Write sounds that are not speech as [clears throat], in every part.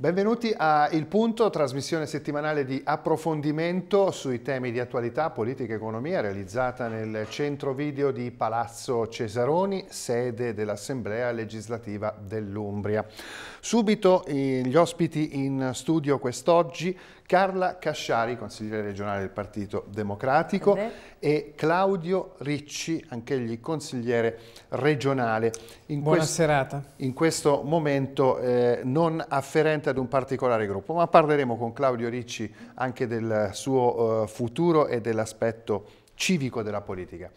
Benvenuti a Il Punto, trasmissione settimanale di approfondimento sui temi di attualità, politica e economia, realizzata nel centro video di Palazzo Cesaroni, sede dell'Assemblea legislativa dell'Umbria. Subito eh, gli ospiti in studio quest'oggi, Carla Casciari, consigliere regionale del Partito Democratico, Beh. e Claudio Ricci, anch'egli consigliere regionale. In Buona quest, serata. In questo momento eh, non afferente ad un particolare gruppo, ma parleremo con Claudio Ricci anche del suo eh, futuro e dell'aspetto civico della politica.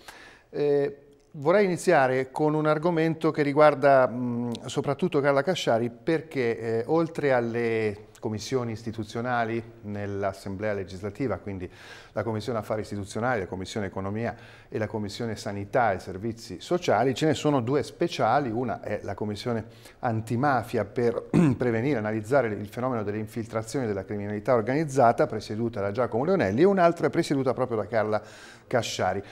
Eh, Vorrei iniziare con un argomento che riguarda mh, soprattutto Carla Casciari perché eh, oltre alle commissioni istituzionali nell'Assemblea legislativa, quindi la Commissione Affari Istituzionali, la Commissione Economia e la Commissione Sanità e Servizi Sociali, ce ne sono due speciali, una è la Commissione Antimafia per [clears throat] prevenire e analizzare il fenomeno delle infiltrazioni della criminalità organizzata, presieduta da Giacomo Leonelli, e un'altra è presieduta proprio da Carla Casciari.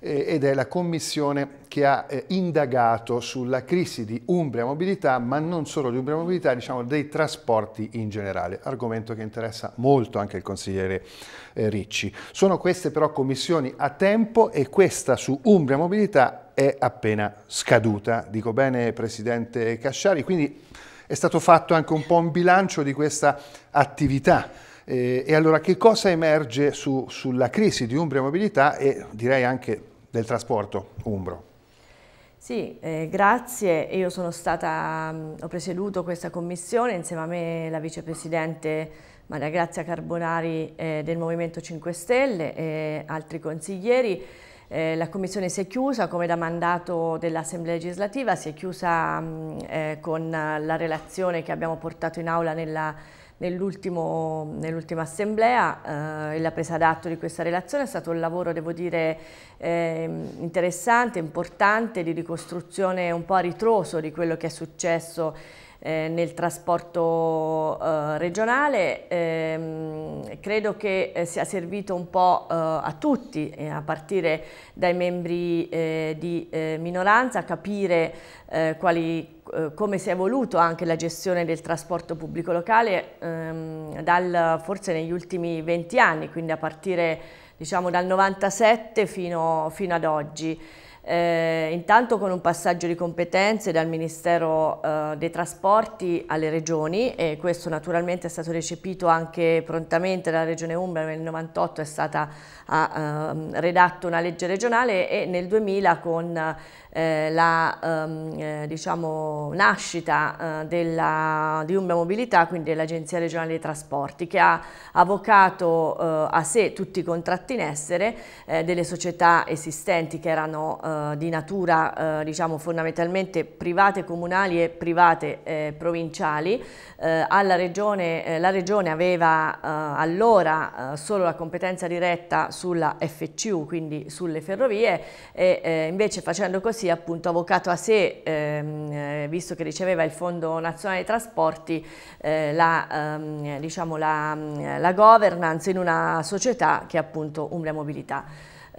Eh, ed è la commissione che ha eh, indagato sulla crisi di Umbria Mobilità, ma non solo di Umbria Mobilità, diciamo dei trasporti in generale, argomento che interessa molto anche il consigliere eh, Ricci. Sono queste però commissioni a tempo e questa su Umbria Mobilità è appena scaduta, dico bene Presidente Casciari, quindi è stato fatto anche un po' un bilancio di questa attività. Eh, e allora che cosa emerge su, sulla crisi di Umbria Mobilità e direi anche del trasporto umbro. Sì, eh, grazie. Io sono stata, ho presieduto questa commissione insieme a me la vicepresidente Maria Grazia Carbonari eh, del Movimento 5 Stelle e altri consiglieri. Eh, la commissione si è chiusa, come da mandato dell'Assemblea legislativa, si è chiusa mh, eh, con la relazione che abbiamo portato in aula nella nell'ultima nell assemblea eh, e la presa d'atto di questa relazione è stato un lavoro, devo dire, eh, interessante, importante, di ricostruzione un po' a ritroso di quello che è successo eh, nel trasporto eh, regionale. Ehm, credo che eh, sia servito un po' eh, a tutti, eh, a partire dai membri di minoranza, capire quali, come si è evoluto anche la gestione del trasporto pubblico locale ehm, dal, forse negli ultimi 20 anni, quindi a partire diciamo, dal 97 fino, fino ad oggi eh, intanto con un passaggio di competenze dal Ministero eh, dei Trasporti alle regioni e questo naturalmente è stato recepito anche prontamente dalla Regione Umbria, nel 1998 è stata ha, eh, redatta una legge regionale e nel 2000 con eh, la ehm, eh, diciamo, nascita eh, della, di Umbria Mobilità, quindi dell'Agenzia regionale dei trasporti, che ha avvocato a sé tutti i contratti in essere delle società esistenti che erano eh, di natura eh, diciamo fondamentalmente private comunali e private eh, provinciali. Eh, regione, eh, la Regione aveva allora solo la competenza diretta sulla FCU, quindi sulle ferrovie, e invece facendo così appunto avvocato a sé, ehm, visto che riceveva il Fondo Nazionale dei Trasporti, la, ehm, diciamo la, la governance in una società che è appunto Umbria Mobilità.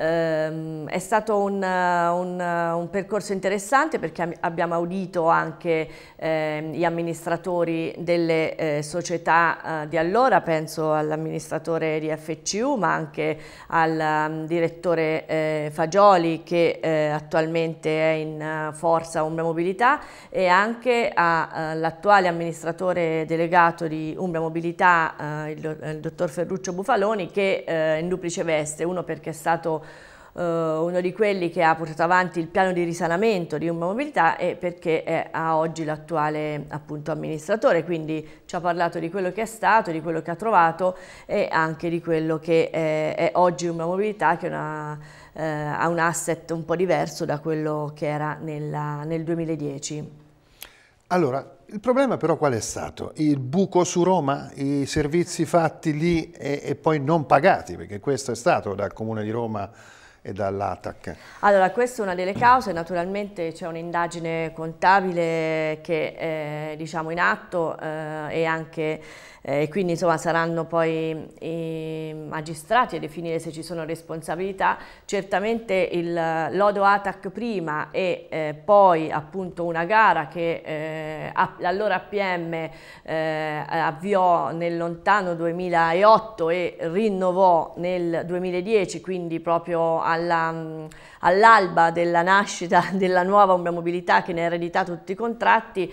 Ehm, è stato un, un, un, percorso interessante perché abbiamo audito anche eh, gli amministratori delle eh, società eh, di allora, penso all'amministratore di FCU ma anche al um, direttore eh, Fagioli che eh, attualmente è in uh, Forza Umbria Mobilità e anche all'attuale uh, amministratore delegato di Umbria Mobilità, uh, il, il, dottor Ferruccio Bufaloni che in duplice veste, uno perché è stato eh, uno di quelli che ha portato avanti il piano di risanamento di Umba Mobilità e perché è a oggi l'attuale amministratore, quindi ci ha parlato di quello che è stato, di quello che ha trovato e anche di quello che è, eh, è oggi Umba Mobilità che una, eh, ha un asset un po' diverso da quello che era nella, nel 2010. Allora, il problema però qual è stato? Il buco su Roma, i servizi fatti lì e, e poi non pagati, perché questo è stato dal Comune di Roma e dall'ATAC. Allora, questa è una delle cause, naturalmente c'è un'indagine contabile che è eh, diciamo, in atto eh, e anche eh, e eh, quindi insomma saranno poi i magistrati a definire se ci sono responsabilità. Certamente il lodo ATAC prima e eh, poi appunto una gara che eh, l'allora PM eh, avviò nel lontano 2008 e rinnovò nel 2010, quindi proprio all'alba all della nascita [laughs] della nuova Umbra Mobilità che ne eredità tutti i contratti,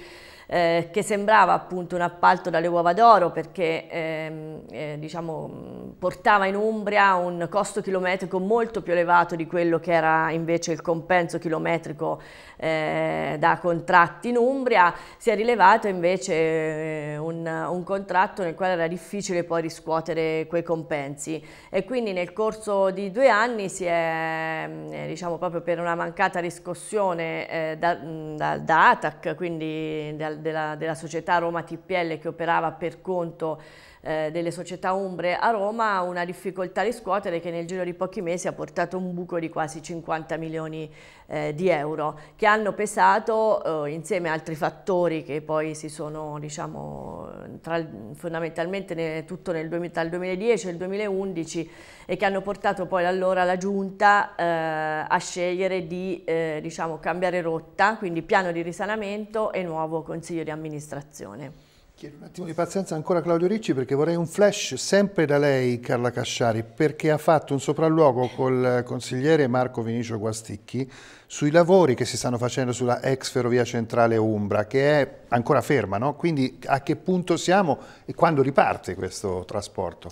eh, che sembrava appunto un appalto dalle uova d'oro perché ehm, eh, diciamo, portava in Umbria un costo chilometrico molto più elevato di quello che era invece il compenso chilometrico eh, da contratti in Umbria, si è rilevato invece eh, un, un contratto nel quale era difficile poi riscuotere quei compensi e quindi nel corso di due anni si è, mm, eh, diciamo proprio per una mancata riscossione eh, da, mm, da, da, ATAC, quindi dal della, della società Roma TPL che operava per conto eh, delle società umbre a Roma una difficoltà di scuotere che nel giro di pochi mesi ha portato un buco di quasi 50 milioni eh, di euro che hanno pesato eh, insieme a altri fattori che poi si sono diciamo tra, fondamentalmente ne, tutto nel, tra il 2010 e il 2011 e che hanno portato poi allora la giunta eh, a scegliere di eh, diciamo cambiare rotta quindi piano di risanamento e nuovo consiglio di amministrazione. Chiedo un attimo di pazienza ancora a Claudio Ricci perché vorrei un flash sempre da lei Carla Casciari perché ha fatto un sopralluogo col consigliere Marco Vinicio Guasticchi sui lavori che si stanno facendo sulla ex ferrovia centrale Umbra che è ancora ferma, no? quindi a che punto siamo e quando riparte questo trasporto?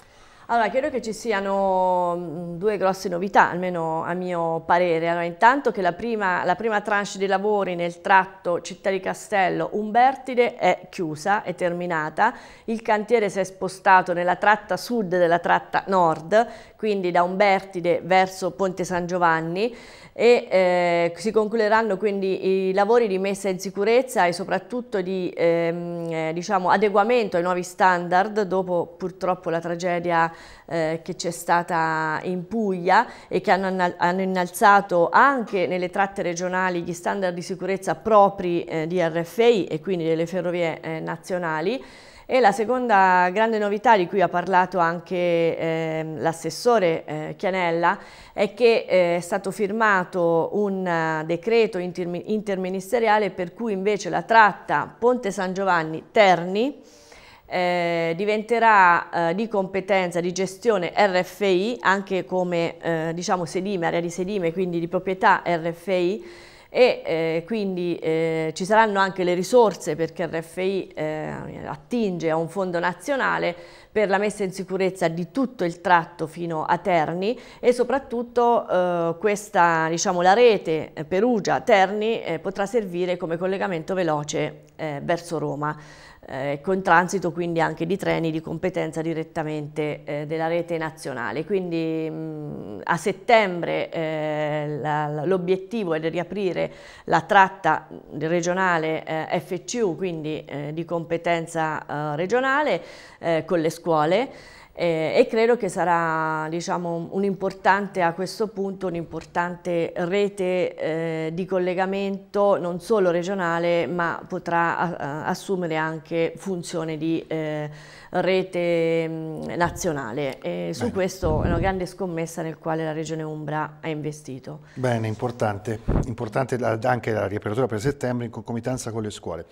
Allora, credo che ci siano mm, due grosse novità, almeno a mio parere. Allora, intanto che la prima, la prima tranche dei lavori nel tratto Città di Castello Umbertide è chiusa, è terminata. Il cantiere si è spostato nella tratta sud della tratta nord, quindi da Umbertide verso Ponte San Giovanni e eh, si concluderanno quindi i lavori di messa in sicurezza e soprattutto di ehm, eh, diciamo, adeguamento ai nuovi standard dopo purtroppo la tragedia eh, che c'è stata in Puglia e che hanno, hanno, innalzato anche nelle tratte regionali gli standard di sicurezza propri eh, di RFI e quindi delle ferrovie eh, nazionali. E la seconda grande novità di cui ha parlato anche eh, l'assessore eh, Chianella è che eh, è stato firmato un uh, decreto interministeriale per cui invece la tratta Ponte San Giovanni-Terni eh, diventerà eh, di competenza di gestione RFI, anche come eh, diciamo sedime, area di sedime, quindi di proprietà RFI e eh, quindi eh, ci saranno anche le risorse perché RFI eh, attinge a un fondo nazionale per la messa in sicurezza di tutto il tratto fino a Terni e soprattutto eh, questa, diciamo, la rete Perugia-Terni eh, potrà servire come collegamento veloce eh, verso Roma eh, con transito quindi anche di treni di competenza direttamente eh, della rete nazionale. Quindi mh, a settembre eh, l'obiettivo è di riaprire la tratta regionale eh, FCU, quindi eh, di competenza eh, regionale, con le scuole. Eh, e credo che sarà diciamo, un importante, a questo punto un'importante rete eh, di collegamento non solo regionale ma potrà a, assumere anche funzione di eh, rete mh, nazionale e su Bene. questo è una grande scommessa nel quale la regione Umbra ha investito. Bene, importante, importante anche la riapertura per settembre in concomitanza con le scuole.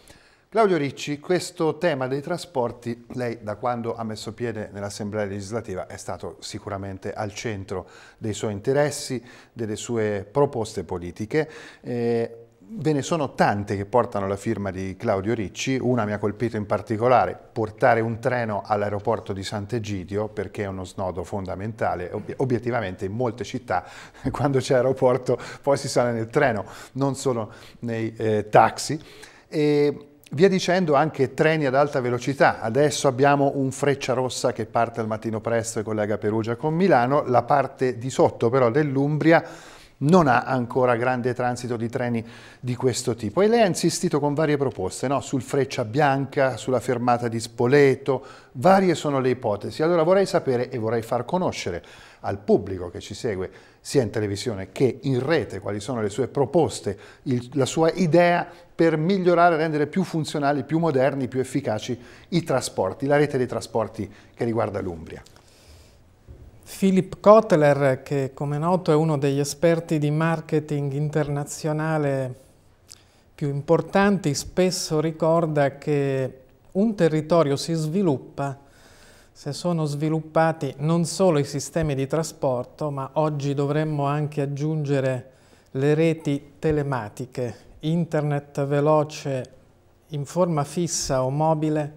Claudio Ricci, questo tema dei trasporti, lei da quando ha messo piede nell'Assemblea legislativa è stato sicuramente al centro dei suoi interessi, delle sue proposte politiche. Eh, ve ne sono tante che portano la firma di Claudio Ricci, una mi ha colpito in particolare, portare un treno all'aeroporto di Sant'Egidio, perché è uno snodo fondamentale, Ob obiettivamente in molte città [laughs] quando c'è aeroporto poi si sale nel treno, non solo nei eh, taxi. E Via dicendo anche treni ad alta velocità, adesso abbiamo un Freccia Rossa che parte al mattino presto e collega Perugia con Milano, la parte di sotto però dell'Umbria non ha ancora grande transito di treni di questo tipo e lei ha insistito con varie proposte no? sul Freccia Bianca, sulla fermata di Spoleto, varie sono le ipotesi. Allora vorrei sapere e vorrei far conoscere al pubblico che ci segue sia in televisione che in rete, quali sono le sue proposte, il, la sua idea per migliorare, rendere più funzionali, più moderni, più efficaci i trasporti, la rete dei trasporti che riguarda l'Umbria. Philip Kotler, che come noto è uno degli esperti di marketing internazionale più importanti, spesso ricorda che un territorio si sviluppa se sono sviluppati non solo i sistemi di trasporto, ma oggi dovremmo anche aggiungere le reti telematiche, internet veloce in forma fissa o mobile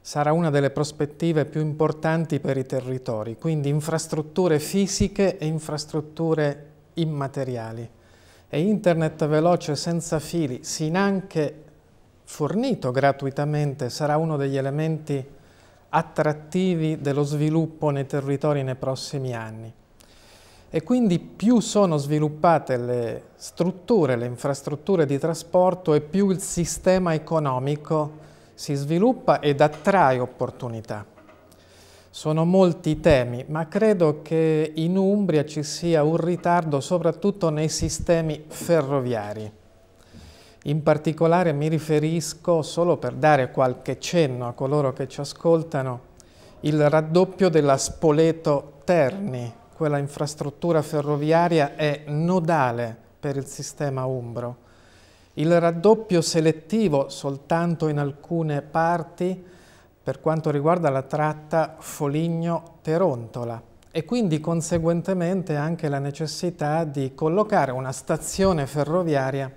sarà una delle prospettive più importanti per i territori, quindi infrastrutture fisiche e infrastrutture immateriali. E internet veloce senza fili, sin anche fornito gratuitamente, sarà uno degli elementi attrattivi dello sviluppo nei territori nei prossimi anni. E quindi più sono sviluppate le strutture, le infrastrutture di trasporto e più il sistema economico si sviluppa ed attrae opportunità. Sono molti i temi, ma credo che in Umbria ci sia un ritardo soprattutto nei sistemi ferroviari. In particolare mi riferisco, solo per dare qualche cenno a coloro che ci ascoltano, il raddoppio della Spoleto-Terni, quella infrastruttura ferroviaria è nodale per il sistema umbro. Il raddoppio selettivo soltanto in alcune parti per quanto riguarda la tratta Foligno-Terontola e quindi conseguentemente anche la necessità di collocare una stazione ferroviaria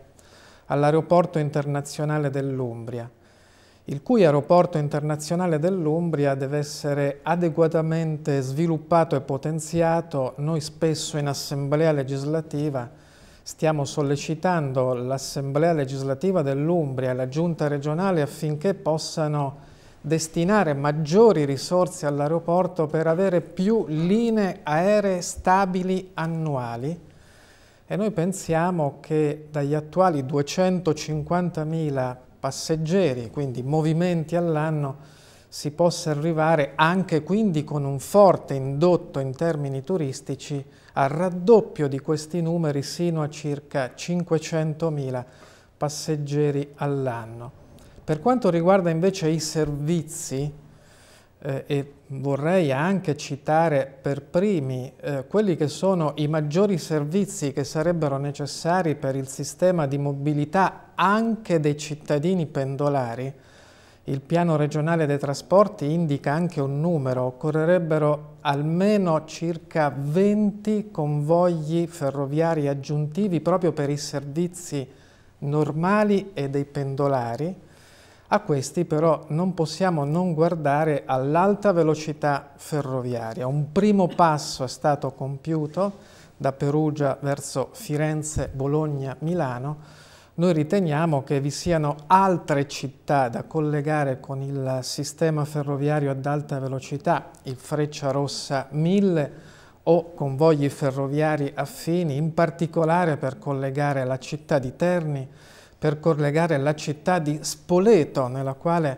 all'aeroporto internazionale dell'Umbria, il cui aeroporto internazionale dell'Umbria deve essere adeguatamente sviluppato e potenziato. Noi spesso in assemblea legislativa stiamo sollecitando l'assemblea legislativa dell'Umbria e la giunta regionale affinché possano destinare maggiori risorse all'aeroporto per avere più linee aeree stabili annuali e noi pensiamo che dagli attuali 250.000 passeggeri, quindi movimenti all'anno, si possa arrivare anche quindi con un forte indotto in termini turistici al raddoppio di questi numeri sino a circa 500.000 passeggeri all'anno. Per quanto riguarda invece i servizi, eh, e vorrei anche citare per primi eh, quelli che sono i maggiori servizi che sarebbero necessari per il sistema di mobilità anche dei cittadini pendolari. Il piano regionale dei trasporti indica anche un numero, occorrerebbero almeno circa 20 convogli ferroviari aggiuntivi proprio per i servizi normali e dei pendolari a questi però non possiamo non guardare all'alta velocità ferroviaria. Un primo passo è stato compiuto da Perugia verso Firenze, Bologna, Milano. Noi riteniamo che vi siano altre città da collegare con il sistema ferroviario ad alta velocità, il Freccia Rossa 1000 o convogli ferroviari affini, in particolare per collegare la città di Terni per collegare la città di Spoleto, nella quale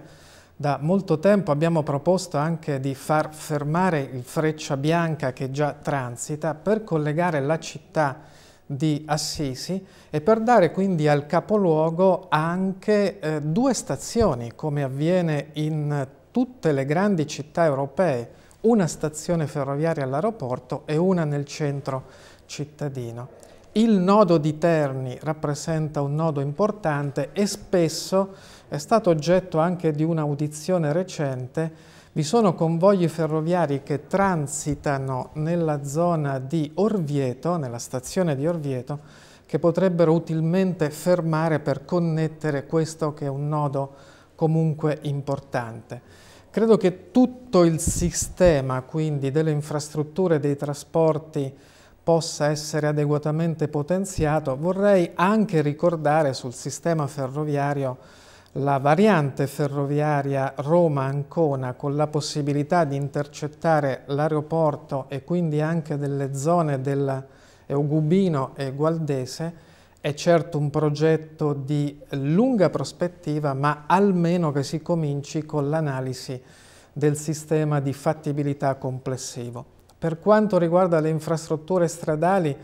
da molto tempo abbiamo proposto anche di far fermare il Freccia Bianca che già transita per collegare la città di Assisi e per dare quindi al capoluogo anche eh, due stazioni come avviene in tutte le grandi città europee, una stazione ferroviaria all'aeroporto e una nel centro cittadino. Il nodo di Terni rappresenta un nodo importante e spesso è stato oggetto anche di un'audizione recente. Vi sono convogli ferroviari che transitano nella zona di Orvieto, nella stazione di Orvieto, che potrebbero utilmente fermare per connettere questo che è un nodo comunque importante. Credo che tutto il sistema quindi delle infrastrutture, dei trasporti, possa essere adeguatamente potenziato, vorrei anche ricordare sul sistema ferroviario la variante ferroviaria Roma-Ancona con la possibilità di intercettare l'aeroporto e quindi anche delle zone del Eugubino e Gualdese è certo un progetto di lunga prospettiva ma almeno che si cominci con l'analisi del sistema di fattibilità complessivo. Per quanto riguarda le infrastrutture stradali,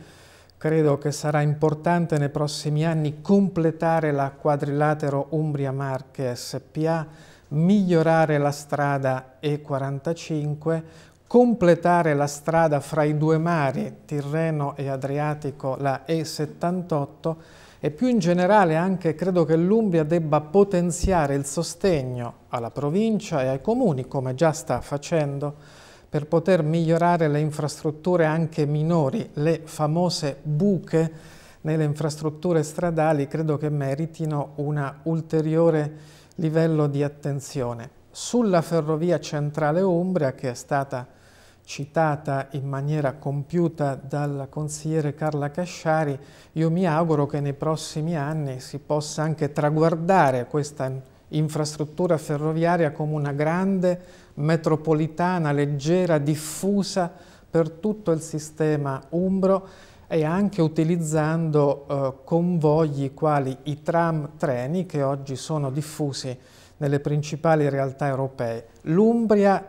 credo che sarà importante nei prossimi anni completare la quadrilatero Umbria Marche SPA, migliorare la strada E45, completare la strada fra i due mari, Tirreno e Adriatico, la E78, e più in generale anche credo che l'Umbria debba potenziare il sostegno alla provincia e ai comuni, come già sta facendo, per poter migliorare le infrastrutture anche minori, le famose buche nelle infrastrutture stradali, credo che meritino un ulteriore livello di attenzione. Sulla ferrovia centrale Umbria, che è stata citata in maniera compiuta dal consigliere Carla Casciari, io mi auguro che nei prossimi anni si possa anche traguardare questa infrastruttura ferroviaria come una grande metropolitana, leggera, diffusa per tutto il sistema umbro e anche utilizzando eh, convogli quali i tram treni che oggi sono diffusi nelle principali realtà europee. L'Umbria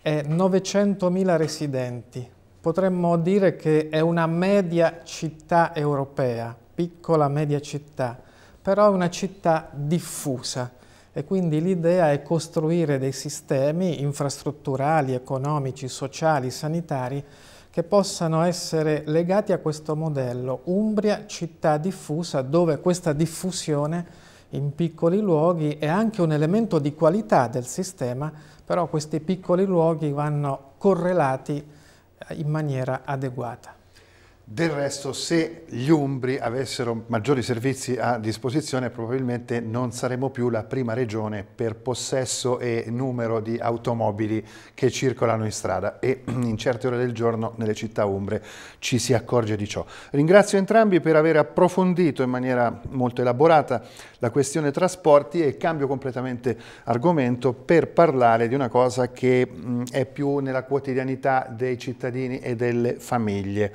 è 900.000 residenti, potremmo dire che è una media città europea, piccola media città, però è una città diffusa e quindi l'idea è costruire dei sistemi infrastrutturali, economici, sociali, sanitari che possano essere legati a questo modello Umbria città diffusa dove questa diffusione in piccoli luoghi è anche un elemento di qualità del sistema, però questi piccoli luoghi vanno correlati eh, in maniera adeguata. Del resto, se gli Umbri avessero maggiori servizi a disposizione, probabilmente non saremmo più la prima regione per possesso e numero di automobili che circolano in strada e [clears throat] in certe ore del giorno nelle città umbre ci si accorge di ciò. Ringrazio entrambi per aver approfondito in maniera molto elaborata la questione trasporti e cambio completamente argomento per parlare di una cosa che mm, è più nella quotidianità dei cittadini e delle famiglie.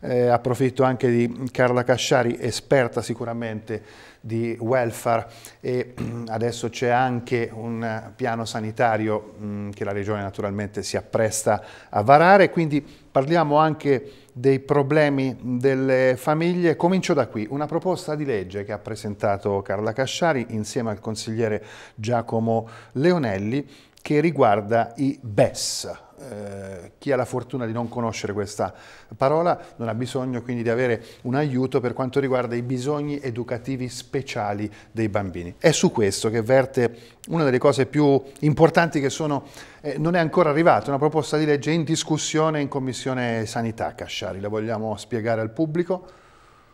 Eh, approfitto anche di Carla Casciari, esperta sicuramente di welfare e mm, adesso c'è anche un piano sanitario mh, mm, che la Regione naturalmente si appresta a varare, quindi parliamo anche dei problemi delle famiglie. Comincio da qui, una proposta di legge che ha presentato Carla Casciari insieme al consigliere Giacomo Leonelli che riguarda i BES, eh, chi ha la fortuna di non conoscere questa parola non ha bisogno quindi di avere un aiuto per quanto riguarda i bisogni educativi speciali dei bambini. È su questo che verte una delle cose più importanti che sono, eh, non è ancora arrivata, una proposta di legge in discussione in Commissione Sanità Casciari, la vogliamo spiegare al pubblico?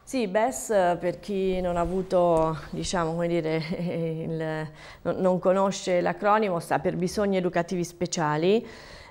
Sì, BES eh, per chi non ha avuto, diciamo, come dire, [laughs] il, non conosce l'acronimo, sta per bisogni educativi speciali.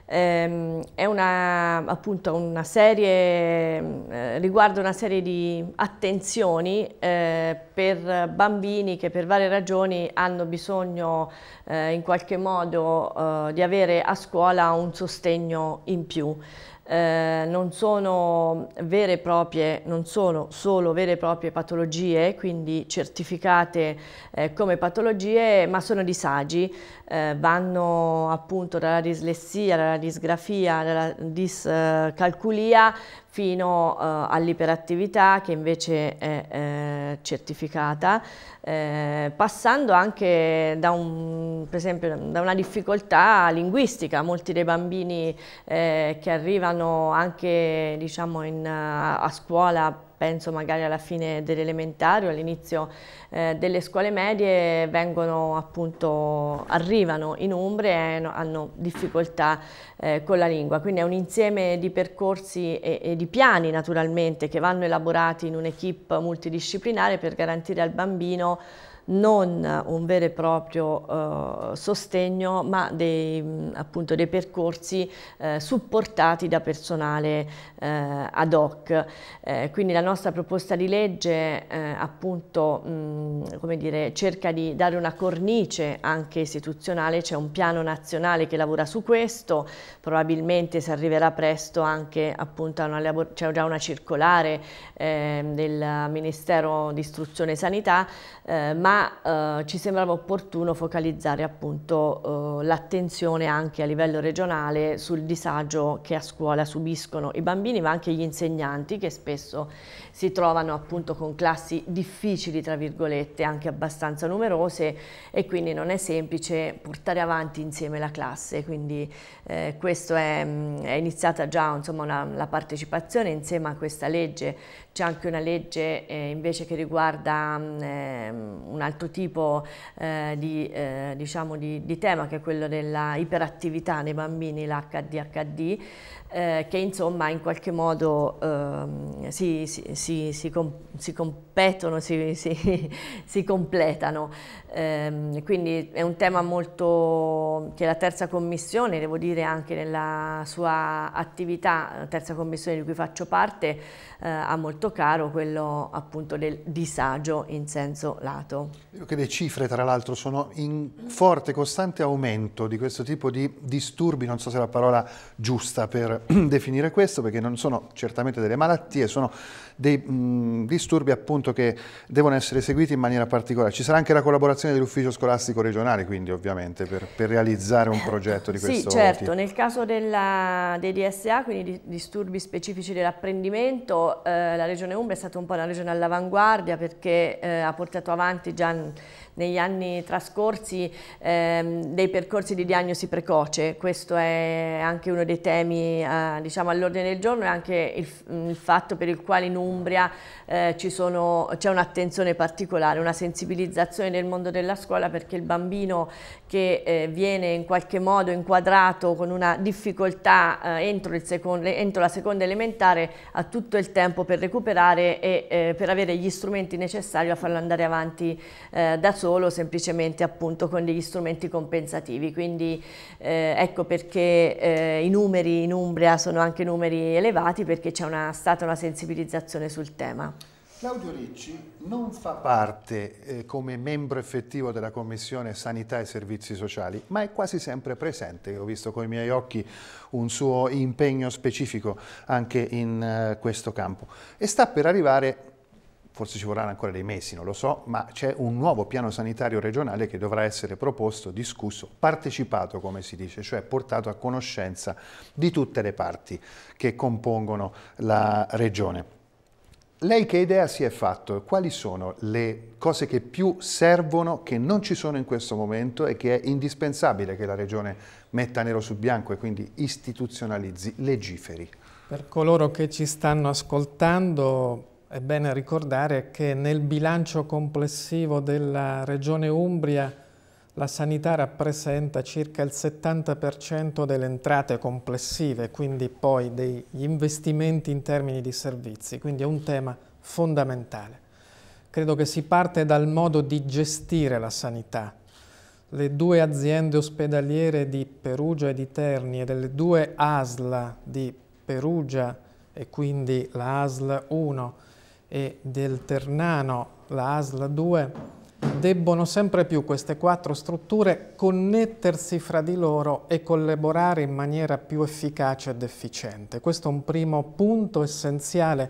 Ehm, è una, appunto una serie, mm, eh, riguarda una serie di attenzioni eh, per bambini che per varie ragioni hanno bisogno eh, in qualche modo di avere a scuola un sostegno in più eh, non sono vere e proprie, non sono solo vere e proprie patologie, quindi certificate eh, come patologie, ma sono disagi, eh, vanno appunto dalla dislessia, dalla disgrafia, dalla discalculia fino eh, all'iperattività che invece è eh, certificata, eh, passando anche da, un, esempio, da, una difficoltà linguistica. Molti dei bambini eh, che arrivano anche diciamo, in, a scuola penso magari alla fine dell'elementare o all'inizio eh, delle scuole medie, vengono appunto, arrivano in Umbria e hanno difficoltà eh, con la lingua. Quindi è un insieme di percorsi e, e di piani naturalmente che vanno elaborati in un'equipe multidisciplinare per garantire al bambino non un vero e proprio eh, sostegno ma dei, appunto, dei percorsi eh, supportati da personale eh, ad hoc. Eh, quindi la nostra proposta di legge eh, appunto mh, come dire, cerca di dare una cornice anche istituzionale, c'è un piano nazionale che lavora su questo, probabilmente si arriverà presto anche appunto a una, c'è già una circolare ehm, del Ministero di Istruzione e Sanità, eh, ma ma eh, ci sembrava opportuno focalizzare appunto eh, l'attenzione anche a livello regionale sul disagio che a scuola subiscono i bambini ma anche gli insegnanti che spesso si trovano appunto con classi difficili, tra virgolette, anche abbastanza numerose e quindi non è semplice portare avanti insieme la classe, quindi eh, questo è, mm, è, iniziata già insomma, una, la partecipazione insieme a questa legge, c'è anche una legge eh, invece che riguarda eh, un altro tipo eh, di, eh, diciamo di, di tema che è quello della iperattività nei bambini, l'HDHD, eh, che insomma in qualche modo ehm, si, si, si, si, si comp competono, si, si, [laughs] si completano. Ehm, quindi è un tema molto che la terza commissione, devo dire anche nella sua attività, la terza commissione di cui faccio parte, eh, ha molto caro quello appunto del disagio in senso lato. Io che le cifre tra l'altro sono in forte, costante aumento di questo tipo di disturbi, non so se è la parola giusta per [clears throat] definire questo, perché non sono certamente delle malattie, sono dei mh, disturbi appunto che devono essere seguiti in maniera particolare. Ci sarà anche la collaborazione dell'ufficio scolastico regionale quindi ovviamente per, per, realizzare un eh, progetto di questo tipo. Sì certo, tipo. nel caso della, dei DSA, quindi di, disturbi specifici dell'apprendimento, eh, la regione Umbria è stata un po' una regione all'avanguardia perché eh, ha portato avanti già negli anni trascorsi ehm, dei percorsi di diagnosi precoce, questo è anche uno dei temi eh, diciamo, all'ordine del giorno e anche il, mm, il, fatto per il quale in Umbria eh, c'è un'attenzione particolare, una sensibilizzazione del mondo della scuola perché il bambino che eh, viene in qualche modo inquadrato con una difficoltà eh, entro, secondo, entro, la seconda elementare ha tutto il tempo per recuperare e eh, per avere gli strumenti necessari a farlo andare avanti eh, da solo solo semplicemente appunto con degli strumenti compensativi, quindi eh, ecco perché eh, i numeri in Umbria sono anche numeri elevati perché c'è stata una sensibilizzazione sul tema. Claudio Ricci non fa parte eh, come membro effettivo della Commissione Sanità e Servizi Sociali, ma è quasi sempre presente. Ho visto con i miei occhi un suo impegno specifico anche in eh, questo campo. E sta per arrivare forse ci vorranno ancora dei mesi, non lo so, ma c'è un nuovo piano sanitario regionale che dovrà essere proposto, discusso, partecipato come si dice, cioè portato a conoscenza di tutte le parti che compongono la regione. Lei che idea si è fatto? Quali sono le cose che più servono, che non ci sono in questo momento e che è indispensabile che la Regione metta nero su bianco e quindi istituzionalizzi, legiferi? Per coloro che ci stanno ascoltando, è bene ricordare che nel bilancio complessivo della Regione Umbria la sanità rappresenta circa il 70% delle entrate complessive, quindi poi degli investimenti in termini di servizi, quindi è un tema fondamentale. Credo che si parte dal modo di gestire la sanità. Le due aziende ospedaliere di Perugia e di Terni e delle due ASLA di Perugia e quindi la ASL 1 e del Ternano, la ASL 2, debbono sempre più queste quattro strutture connettersi fra di loro e collaborare in maniera più efficace ed efficiente. Questo è un primo punto essenziale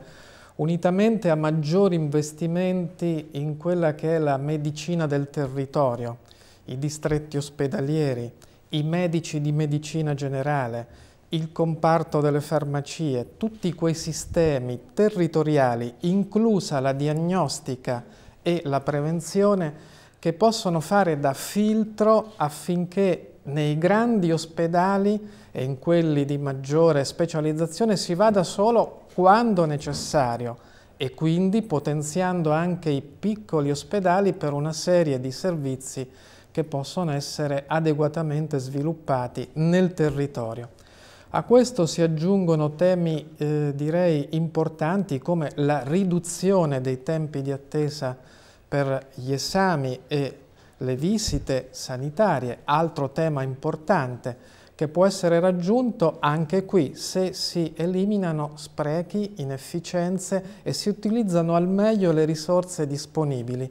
unitamente a maggiori investimenti in quella che è la medicina del territorio, i distretti ospedalieri, i medici di medicina generale, il comparto delle farmacie, tutti quei sistemi territoriali, inclusa la diagnostica e la prevenzione, che possono fare da filtro affinché nei grandi ospedali e in quelli di maggiore specializzazione si vada solo quando necessario e quindi potenziando anche i piccoli ospedali per una serie di servizi che possono essere adeguatamente sviluppati nel territorio. A questo si aggiungono temi eh, direi importanti come la riduzione dei tempi di attesa per gli esami e le visite sanitarie, altro tema importante che può essere raggiunto anche qui se si eliminano sprechi, inefficienze e si utilizzano al meglio le risorse disponibili.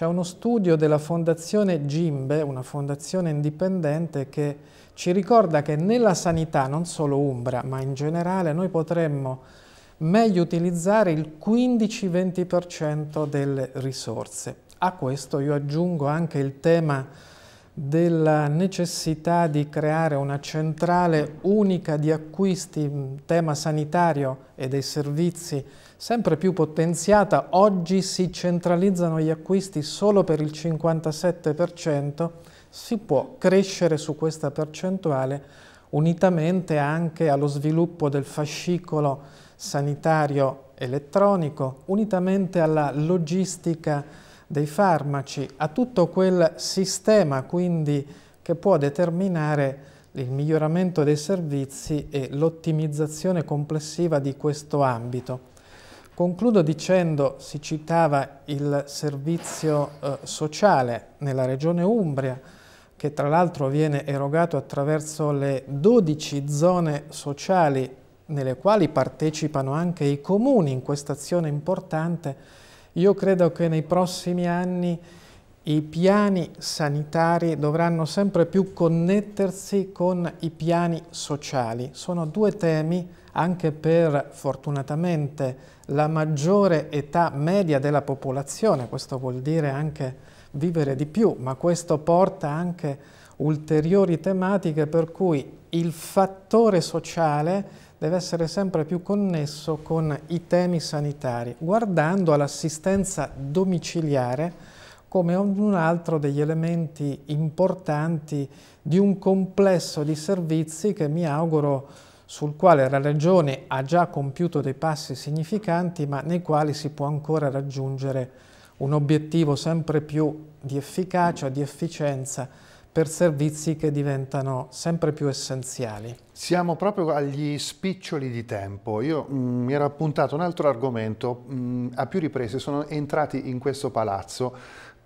C'è uno studio della fondazione Gimbe, una fondazione indipendente, che ci ricorda che nella sanità, non solo Umbra, ma in generale, noi potremmo meglio utilizzare il 15-20% delle risorse. A questo io aggiungo anche il tema della necessità di creare una centrale unica di acquisti in tema sanitario e dei servizi sempre più potenziata, oggi si centralizzano gli acquisti solo per il 57%, si può crescere su questa percentuale unitamente anche allo sviluppo del fascicolo sanitario elettronico, unitamente alla logistica dei farmaci, a tutto quel sistema quindi che può determinare il miglioramento dei servizi e l'ottimizzazione complessiva di questo ambito. Concludo dicendo, si citava il servizio eh, sociale nella regione Umbria, che tra l'altro viene erogato attraverso le 12 zone sociali nelle quali partecipano anche i comuni in questa azione importante, io credo che nei prossimi anni i piani sanitari dovranno sempre più connettersi con i piani sociali. Sono due temi anche per fortunatamente la maggiore età media della popolazione, questo vuol dire anche vivere di più, ma questo porta anche ulteriori tematiche per cui il fattore sociale deve essere sempre più connesso con i temi sanitari, guardando all'assistenza domiciliare come un altro degli elementi importanti di un complesso di servizi che mi auguro sul quale la Regione ha già compiuto dei passi significanti ma nei quali si può ancora raggiungere un obiettivo sempre più di efficacia, di efficienza per servizi che diventano sempre più essenziali. Siamo proprio agli spiccioli di tempo. Io mh, mm, mi ero appuntato un altro argomento, mh, mm, a più riprese sono entrati in questo palazzo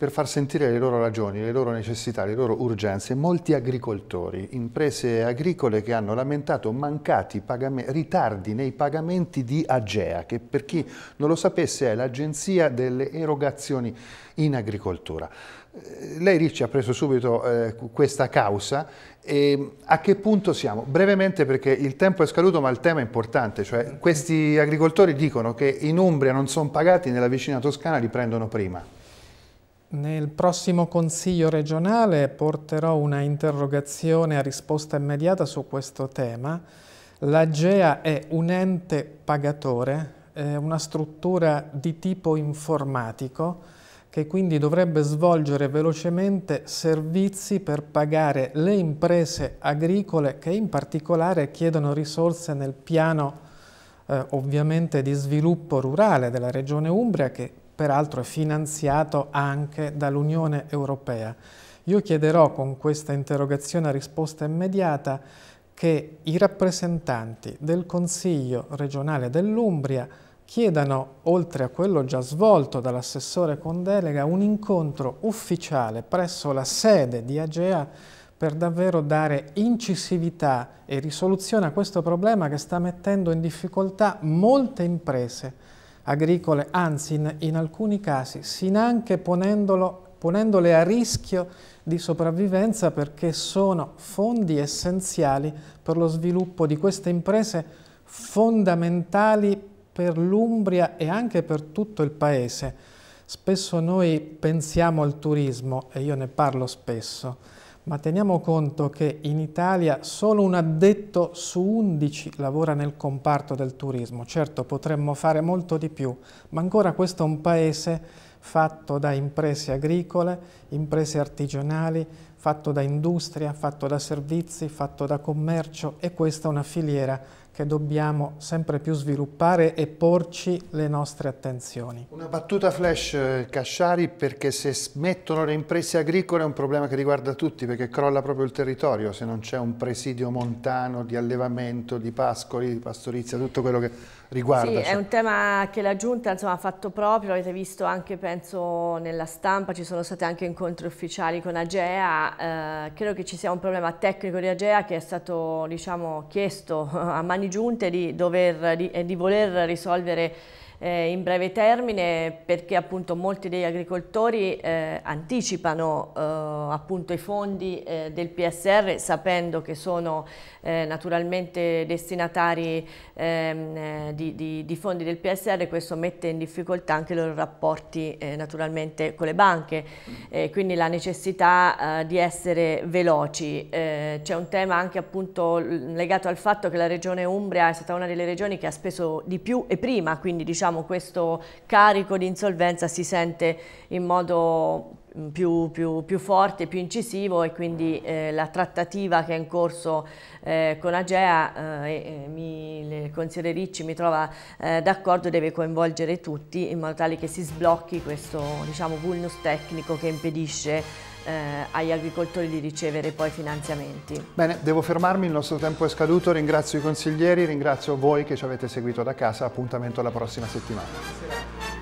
per far sentire le loro ragioni, le loro necessità, le loro urgenze, molti agricoltori, imprese agricole che hanno lamentato mancati ritardi nei pagamenti di Agea, che per chi non lo sapesse è l'Agenzia delle erogazioni in agricoltura. Eh, lei Ricci ha preso subito eh, questa causa e a che punto siamo? Brevemente perché il tempo è scaduto ma il tema è importante, cioè questi agricoltori dicono che in Umbria non sono pagati, nella vicina Toscana li prendono prima. Nel prossimo Consiglio regionale porterò una interrogazione a risposta immediata su questo tema. L'AGEA è un ente pagatore, è una struttura di tipo informatico che quindi dovrebbe svolgere velocemente servizi per pagare le imprese agricole che in particolare chiedono risorse nel piano eh, ovviamente di sviluppo rurale della regione Umbria che peraltro è finanziato anche dall'Unione Europea. Io chiederò con questa interrogazione a risposta immediata che i rappresentanti del Consiglio regionale dell'Umbria chiedano, oltre a quello già svolto dall'assessore con delega, un incontro ufficiale presso la sede di Agea per davvero dare incisività e risoluzione a questo problema che sta mettendo in difficoltà molte imprese agricole, anzi in, in alcuni casi, sin anche ponendole a rischio di sopravvivenza perché sono fondi essenziali per lo sviluppo di queste imprese fondamentali per l'Umbria e anche per tutto il Paese. Spesso noi pensiamo al turismo, e io ne parlo spesso, ma teniamo conto che in Italia solo un addetto su 11 lavora nel comparto del turismo. Certo potremmo fare molto di più, ma ancora questo è un paese fatto da imprese agricole, imprese artigianali, fatto da industria, fatto da servizi, fatto da commercio e questa è una filiera che dobbiamo sempre più sviluppare e porci le nostre attenzioni. Una battuta flash eh, Casciari perché se smettono le imprese agricole è un problema che riguarda tutti perché crolla proprio il territorio se non c'è un presidio montano di allevamento, di pascoli, di pastorizia, tutto quello che riguarda. Sì, cioè. è un tema che la Giunta insomma, ha fatto proprio, l'avete visto anche penso nella stampa, ci sono stati anche incontri ufficiali con Agea, eh, credo che ci sia un problema tecnico di Agea che è stato diciamo, chiesto [laughs] a Manifestazione giunte di, dover, di, eh, di voler risolvere eh, in breve termine perché appunto molti degli agricoltori eh, anticipano eh, appunto i fondi eh, del PSR sapendo che sono eh, naturalmente destinatari ehm, eh, di, di, di, fondi del PSR questo mette in difficoltà anche i loro rapporti naturalmente con le banche quindi la necessità di essere veloci c'è un tema anche appunto legato al fatto che la regione Umbria è stata una delle regioni che ha speso di più e prima quindi diciamo diciamo, questo carico di insolvenza si sente in modo mm, più, più, più, forte, più incisivo e quindi eh, la trattativa che è in corso eh, con Agea, eh, mi, il consigliere Ricci mi trova eh, d'accordo, deve coinvolgere tutti in modo tale che si sblocchi questo diciamo, vulnus tecnico che impedisce eh, agli agricoltori di ricevere poi finanziamenti. Bene, devo fermarmi, il nostro tempo è scaduto, ringrazio i consiglieri, ringrazio voi che ci avete seguito da casa, appuntamento alla prossima settimana. Grazie.